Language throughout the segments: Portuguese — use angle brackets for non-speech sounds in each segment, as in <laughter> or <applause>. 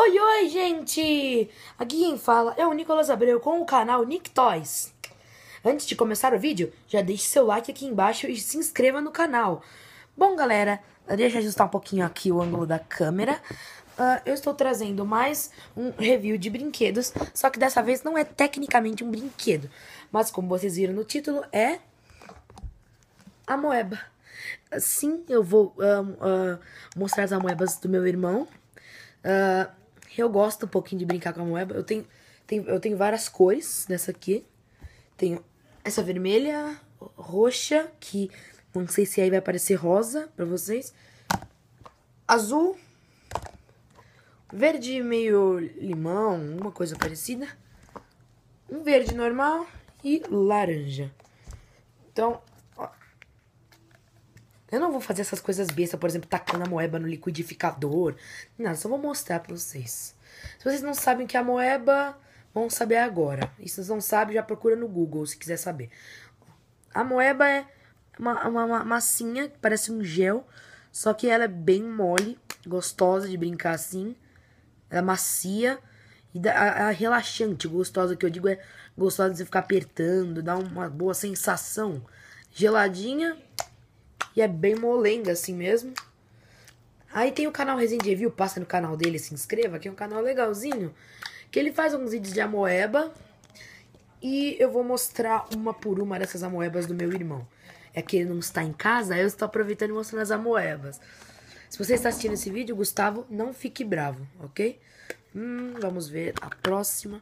Oi, oi, gente! Aqui quem fala é o Nicolas Abreu com o canal Nick Toys. Antes de começar o vídeo, já deixe seu like aqui embaixo e se inscreva no canal. Bom, galera, deixa eu ajustar um pouquinho aqui o ângulo da câmera. Uh, eu estou trazendo mais um review de brinquedos, só que dessa vez não é tecnicamente um brinquedo, mas como vocês viram no título, é a moeba. Sim, eu vou uh, uh, mostrar as amoebas do meu irmão. Uh, eu gosto um pouquinho de brincar com a moeba. Eu tenho, tenho, eu tenho várias cores nessa aqui. Tenho essa vermelha, roxa, que não sei se aí vai aparecer rosa pra vocês. Azul. Verde meio limão, uma coisa parecida. Um verde normal e laranja. Então, eu não vou fazer essas coisas bestas, por exemplo, tacando a moeba no liquidificador. Nada, só vou mostrar pra vocês. Se vocês não sabem que é a moeba, vão saber agora. E se vocês não sabem, já procura no Google se quiser saber. A moeba é uma, uma, uma massinha que parece um gel, só que ela é bem mole, gostosa de brincar assim. Ela é macia e da, a, a relaxante. Gostosa que eu digo é gostosa de você ficar apertando, dá uma boa sensação. Geladinha e é bem molenga assim mesmo. Aí tem o canal Resident Review, passa no canal dele, se inscreva, que é um canal legalzinho. Que ele faz uns vídeos de amoeba. E eu vou mostrar uma por uma dessas amoebas do meu irmão. É que ele não está em casa, eu estou aproveitando e mostrando as amoebas. Se você está assistindo esse vídeo, Gustavo, não fique bravo, ok? Hum, vamos ver a próxima.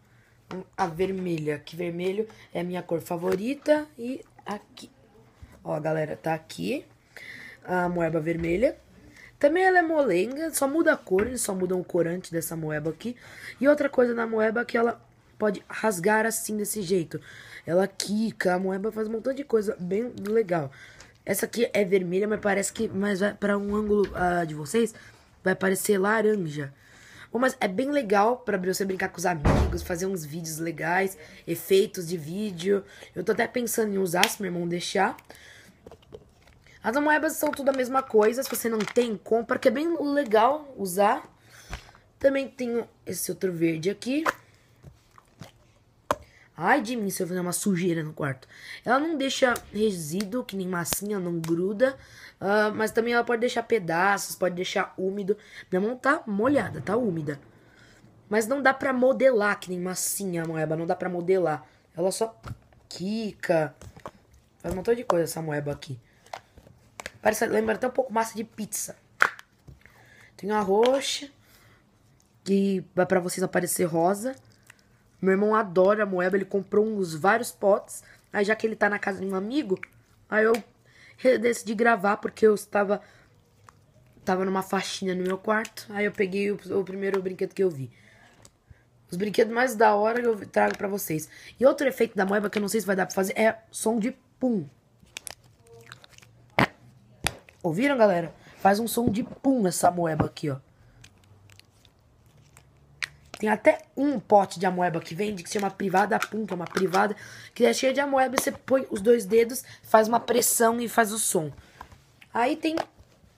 Hum, a vermelha, que vermelho é a minha cor favorita. E aqui. Ó, galera, tá aqui a moeba vermelha. Também ela é molenga, só muda a cor, eles só mudam o corante dessa moeba aqui. E outra coisa na moeba é que ela pode rasgar assim, desse jeito. Ela quica, a moeba faz um montão de coisa bem legal. Essa aqui é vermelha, mas parece que... Mas para um ângulo uh, de vocês, vai parecer laranja. Bom, mas é bem legal para você brincar com os amigos, fazer uns vídeos legais, efeitos de vídeo. Eu tô até pensando em usar, se meu irmão deixar. As moebas são tudo a mesma coisa. Se você não tem, compra, que é bem legal usar. Também tenho esse outro verde aqui. Ai de mim se eu fizer uma sujeira no quarto. Ela não deixa resíduo, que nem massinha, não gruda. Uh, mas também ela pode deixar pedaços, pode deixar úmido. Minha mão tá molhada, tá úmida. Mas não dá pra modelar, que nem massinha, moeba. Não dá pra modelar. Ela só quica. Faz um montão de coisa essa moeba aqui. Parece, lembra até um pouco massa de pizza. Tem uma roxa, que vai é para vocês aparecer rosa. Meu irmão adora a moeba, ele comprou uns vários potes. Aí já que ele tá na casa de um amigo, aí eu decidi gravar porque eu estava tava numa faxina no meu quarto. Aí eu peguei o, o primeiro brinquedo que eu vi. Os brinquedos mais da hora eu trago para vocês. E outro efeito da moeba que eu não sei se vai dar pra fazer é som de pum. Ouviram, galera? Faz um som de pum essa moeba aqui, ó. Tem até um pote de amoeba que vende, que se chama privada pum, que é uma privada, que é cheia de amoeba, você põe os dois dedos, faz uma pressão e faz o som. Aí tem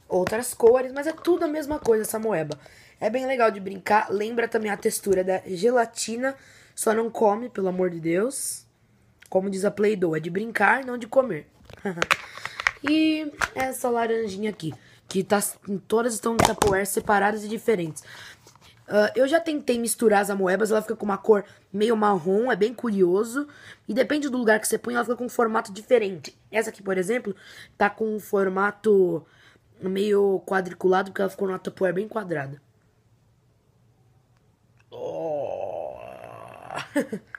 outras cores, mas é tudo a mesma coisa essa moeba. É bem legal de brincar, lembra também a textura da gelatina, só não come, pelo amor de Deus. Como diz a Play Doh, é de brincar, não de comer. <laughs> E essa laranjinha aqui, que tá, todas estão em tapoer separadas e diferentes. Uh, eu já tentei misturar as amoebas, ela fica com uma cor meio marrom, é bem curioso. E depende do lugar que você põe, ela fica com um formato diferente. Essa aqui, por exemplo, tá com um formato meio quadriculado, porque ela ficou numa tapoer bem quadrada. Oh. <laughs>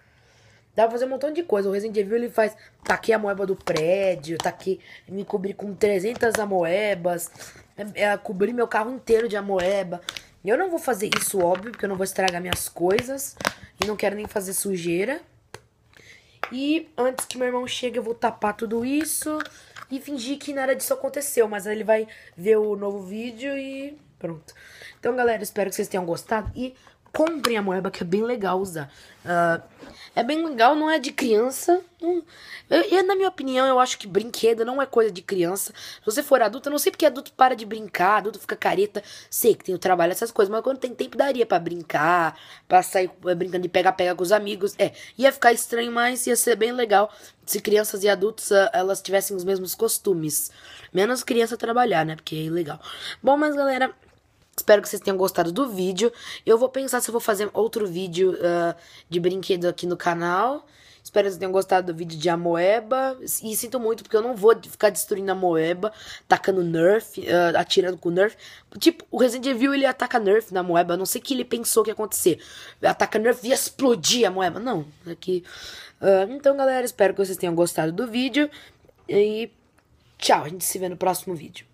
Dá pra fazer um montão de coisa. O Resident Evil ele faz. Tá aqui a moeba do prédio, tá aqui. Me cobrir com 300 amoebas. É, é, cobrir meu carro inteiro de amoeba. Eu não vou fazer isso, óbvio, porque eu não vou estragar minhas coisas. E não quero nem fazer sujeira. E antes que meu irmão chegue, eu vou tapar tudo isso. E fingir que nada disso aconteceu. Mas aí ele vai ver o novo vídeo e. Pronto. Então, galera, espero que vocês tenham gostado. E comprem a moeba, que é bem legal usar. Uh, é bem legal, não é de criança. Não... na minha opinião, eu acho que brinquedo não é coisa de criança. Se você for adulto, eu não sei porque adulto para de brincar, adulto fica careta. Sei que tem o trabalho, essas coisas, mas quando tem tempo daria para brincar, pra sair eh, brincando de pega-pega com os amigos. É, ia ficar estranho, mas ia ser bem legal se crianças e adultos ah, elas tivessem os mesmos costumes. Menos criança trabalhar, né? Porque é ilegal. Bom, mas galera, Espero que vocês tenham gostado do vídeo. Eu vou pensar se eu vou fazer outro vídeo uh, de brinquedo aqui no canal. Espero que vocês tenham gostado do vídeo de Amoeba. E sinto muito, porque eu não vou ficar destruindo a Moeba, tacando Nerf, uh, atirando com Nerf. Tipo, o Resident Evil, ele ataca Nerf na Moeba. Eu não sei o que ele pensou que ia acontecer. Ataca Nerf e explodir a Moeba. Não, aqui... É uh, ah, então, galera, espero que vocês tenham gostado do vídeo. E tchau, a gente se vê no próximo vídeo.